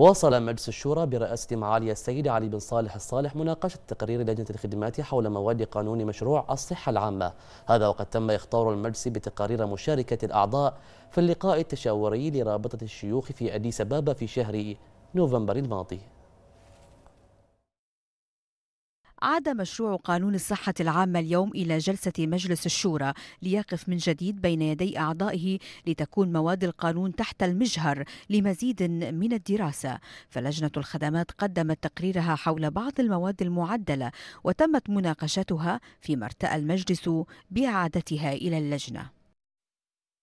واصل مجلس الشورى برئاسة معالي السيد علي بن صالح الصالح مناقشة تقرير لجنة الخدمات حول مواد قانون مشروع الصحة العامة هذا وقد تم إخطار المجلس بتقارير مشاركة الأعضاء في اللقاء التشاوري لرابطة الشيوخ في أديس أبابا في شهر نوفمبر الماضي عاد مشروع قانون الصحة العامة اليوم إلى جلسة مجلس الشورى ليقف من جديد بين يدي أعضائه لتكون مواد القانون تحت المجهر لمزيد من الدراسة فلجنة الخدمات قدمت تقريرها حول بعض المواد المعدلة وتمت مناقشتها فيما ارتأى المجلس بإعادتها إلى اللجنة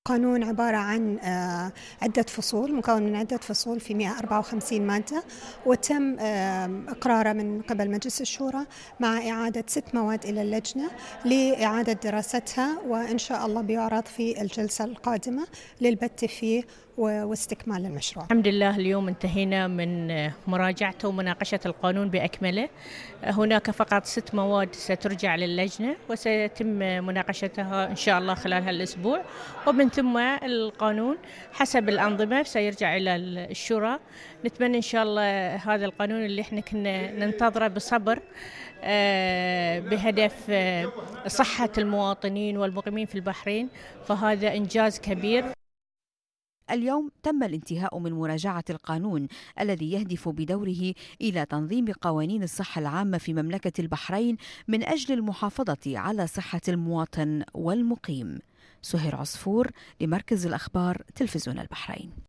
قانون عبارة عن آه، عدة فصول مكون من عدة فصول في 154 مادة وتم آه، إقراره من قبل مجلس الشورى مع إعادة ست مواد إلى اللجنة لإعادة دراستها وإن شاء الله بيعرض في الجلسة القادمة للبت فيه واستكمال المشروع الحمد لله اليوم انتهينا من آه، مراجعته ومناقشة القانون بأكمله هناك فقط ست مواد سترجع للجنة وسيتم مناقشتها إن شاء الله خلال هالأسبوع وبنت ثم القانون حسب الأنظمة سيرجع إلى الشورى نتمنى إن شاء الله هذا القانون اللي احنا كنا ننتظره بصبر آه، بهدف آه، صحة المواطنين والمقيمين في البحرين فهذا إنجاز كبير اليوم تم الانتهاء من مراجعة القانون الذي يهدف بدوره إلى تنظيم قوانين الصحة العامة في مملكة البحرين من أجل المحافظة على صحة المواطن والمقيم. سهير عصفور لمركز الأخبار تلفزيون البحرين